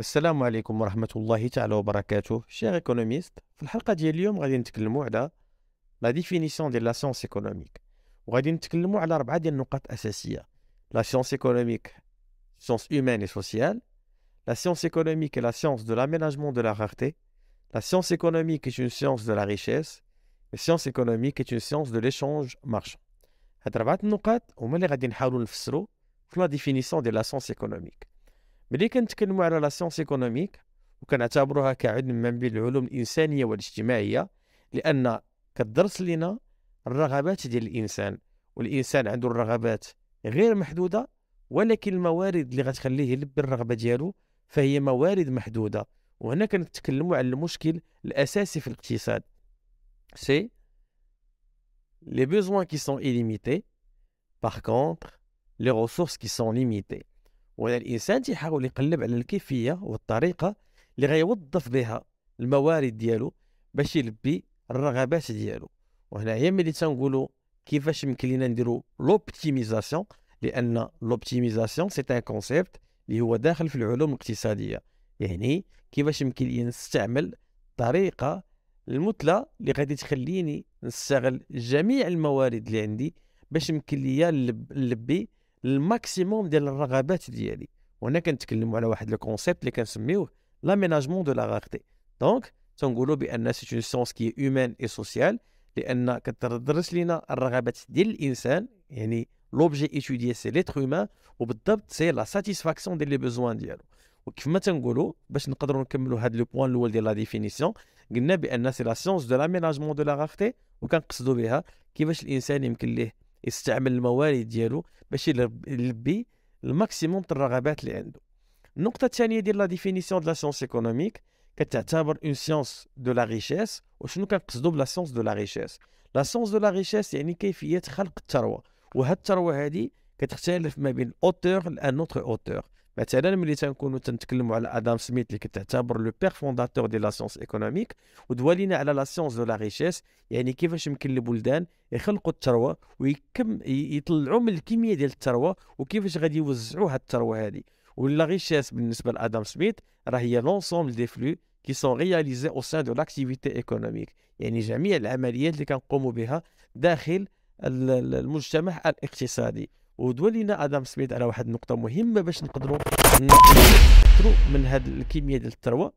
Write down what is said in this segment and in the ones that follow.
Assalamu alaikum wa rahmatullahi wa barakatuh, chers économistes. Dans la fin nous allons parler de la définition de la science économique. Nous allons parler de la science économique, la science humaine et sociale. La science économique est la science de l'aménagement de la rareté. La science économique est une science de la richesse. La science économique est une science de l'échange marchand. Nous allons vous parler pour la définition de la science économique. ملي كنتكلموا على لا سيونس ايكونوميك وكنعتبروها كعلم من بين العلوم الانسانيه والاجتماعيه لان كدرس لنا الرغبات ديال الانسان والانسان عنده الرغبات غير محدوده ولكن الموارد اللي غتخليه يلبي الرغبه ديالو فهي موارد محدوده وهنا كنتكلموا على المشكل الاساسي في الاقتصاد سي لي بيزوان كي سون ايليميتي par لي les ressources qui sont وهنا الانسان تيحاول يقلب على الكيفيه والطريقه اللي غيوظف بها الموارد ديالو باش يلبي الرغبات ديالو وهنايا ملي تنقولوا كيفاش يمكن لينا نديرو لوبتيميزاسيون لان لوبتيميزاسيون سي ان كونسيبت اللي هو داخل في العلوم الاقتصاديه يعني كيفاش يمكن لي نستعمل طريقه المثلى اللي غادي تخليني نستغل جميع الموارد اللي عندي باش يمكن لي نلبي الماكسيموم ديال الرغبات ديالي وهنا كنتكلموا على واحد لو كونسيبت اللي كنسميوه لاميناجمون دو لا غارتي دونك تنقولوا بان سي اون سيونس كي هيومان اي سوسيال لان كتدرس لينا الرغبات ديال الانسان يعني لوبجي ايتودي سي ليتر هيومان وبالضبط سي لا ساتيسفاكسيون ديال لي بوزوان ديالو وكيف ما تنقولوا باش نقدروا نكملوا هذا لو بوان الاول ديال لا ديفينيسيون قلنا بان سي لا سيونس دو لاميناجمون دو لا غارتي وكنقصدوا بها كيفاش الانسان يمكن ليه يستعمل الموارد ديالو باش يلبي الماكسيموم تاع الرغبات اللي عنده النقطه الثانيه ديال لا ديفينيسيون دو لا سيونس ايكونوميك كتعتبر اون سيونس دو لا ريشيس وشنو كنقصدو بلا سيونس دو لا ريشيس لا سيونس دو لا ريشيس يعني كيفيه خلق الثروه وهاد الثروه هذه كتختلف ما بين اوتور لان اوتر اوتور مثلا ملي تنكونوا تنتكلموا على ادم سميث اللي كتعتبر لو بير فونداتور دي لا سيونس ايكونوميك ودوالينا على لا سيونس دو لا ريشيس يعني كيفاش يمكن للبلدان يخلقوا الثروه ويكم يطلعوا من الكميه ديال الثروه وكيفاش غادي يوزعوا هاد الثروه هذه ولا ريشيس بالنسبه لادم سميث راه هي لونسومبل دي فلو كي سون رياليزي او سان دو لاكتيفيتي ايكونوميك يعني جميع العمليات اللي كنقوموا بها داخل المجتمع الاقتصادي ودولينا ادم سميث على واحد النقطه مهمه باش نقدروا نقدروا من هاد الكميه ديال الثروه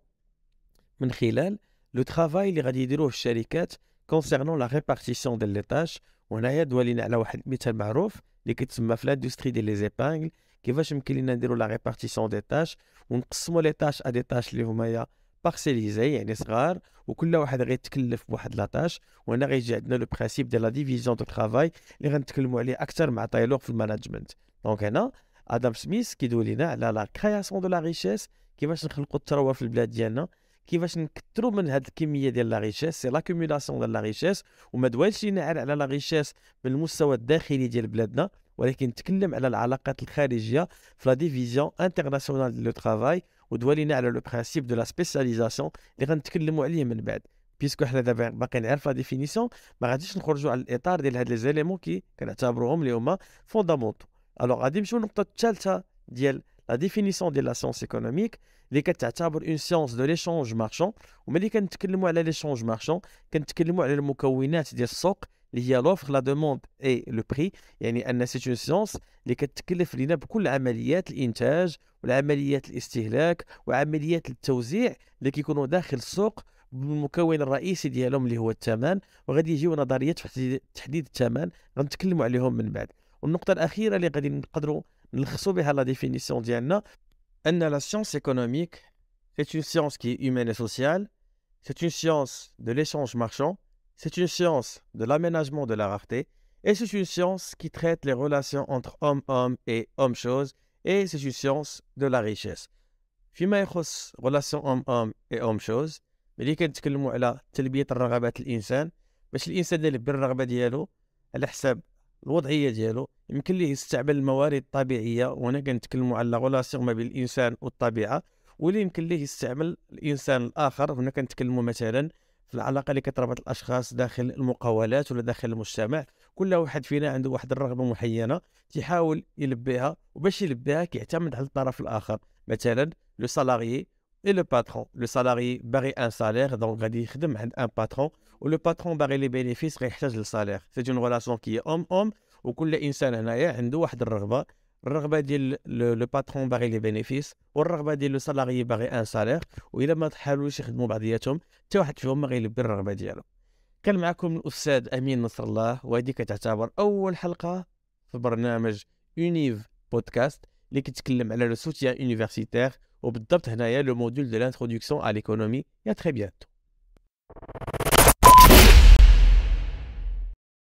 من خلال لو ترافاي اللي غادي يديروه الشركات كونسيرنون لا ريبارتيسيون ديال لي تاش وهنايا دولينا على واحد المثال معروف اللي كيتسمى في لاندستري ديال لي زيبانغل كيفاش يمكن لينا نديرو لا ريبارتيسيون دي تاش ونقسمو لي تاش ا دي تاش اللي هما يا بارسيليزي يعني صغار وكل واحد غيتكلف بواحد لاطاش وهنا غيجي عندنا لو برينسيپ ديال لا ديفيزيون دو ترافاي اللي غنتكلموا عليه اكثر مع تايلور في الماناجمنت دونك هنا ادم سميث كيدوي لينا على لا كرياسيون دو لا ريشيس كيفاش نخلقوا الثروه في البلاد ديالنا كيفاش نكثروا من هذه الكميه ديال لا ريشيس سي لاكوميلاسيون ديال لا ريشيس وما دوالش لينا على لا ريشيس من المستوى الداخلي ديال بلادنا ولكن نتكلم على العلاقات الخارجيه في لا ديفيزيون انترناسيونال دو ترافاي ودوالينا على لو برانسيب دو لا سبيسياليزاسيون اللي غنتكلموا عليه من بعد بيسكو حنا دابا باقي نعرف لا ديفينيسيون ما غاديش نخرجوا على الاطار ديال هاد لي زيليمون كي كنعتبروهم اللي هما فوندامونتو الوغ غادي نمشيو للنقطه الثالثه ديال لا ديفينيسيون ديال لا سيونس ايكونوميك اللي كتعتبر اون سيونس دو ليشونج مارشون وملي كنتكلموا على ليشونج مارشون كنتكلموا على المكونات ديال السوق اللي هي لوفر لا دوموند اي لو بري يعني ان سيت اون سيونس اللي كتكلف لنا بكل عمليات الانتاج والعمليات الاستهلاك وعمليات التوزيع اللي كيكونوا داخل السوق بالمكون الرئيسي ديالهم اللي هو الثمن وغادي يجيو نظريات في تحديد الثمن غنتكلموا عليهم من بعد والنقطه الاخيره اللي غادي نقدروا نلخصوا بها لا ديفينيسيون ديالنا ان لا سيونس ايكونوميك سي اون سيونس كي هيومين سوسيال سي اون سيونس دو ليشانج مارشون C'est une science de l'aménagement de la rareté et c'est une science qui traite les relations entre homme-homme et homme-chose et c'est une science de la richesse. فيما يخص ريلاسيون ام ام اي ام شوز ملي كنتكلموا على تلبيه الرغبات الانسان باش الانسان يلبي الرغبه ديالو على حساب الوضعيه ديالو يمكن ليه يستعمل الموارد الطبيعيه وهنا كنتكلموا على ريلاسيون ما بين الانسان والطبيعه واللي يمكن ليه يستعمل الانسان الاخر هنا كنتكلموا مثلا في العلاقه اللي كتربط الاشخاص داخل المقاولات ولا داخل المجتمع كل واحد فينا عنده واحد الرغبه معينه تيحاول يلبيها وباش يلبيها كيعتمد على الطرف الاخر مثلا لو سالاريي اي لو باترون لو سالاريي باغي ان سالير دونك غادي يخدم عند ان باترون و لو باترون باغي لي بينيفيس غيحتاج لسالير سي اون غولاسيون كي اوم اوم وكل انسان هنايا عنده واحد الرغبه الرغبه ديال لو باترون باغي لي بينيفيس والرغبه ديال لو سالاري باغي ان سالير والا ما تحاولوش يخدموا بعضياتهم حتى واحد فيهم ما غيلبي الرغبه ديالو كان معكم الاستاذ امين نصر الله وهذه كتعتبر اول حلقه في برنامج يونيف بودكاست اللي كيتكلم على لو سوتيا يونيفرسيتير وبالضبط هنايا لو موديول دو لانتروداكسيون ا ليكونومي يا تري بيانتو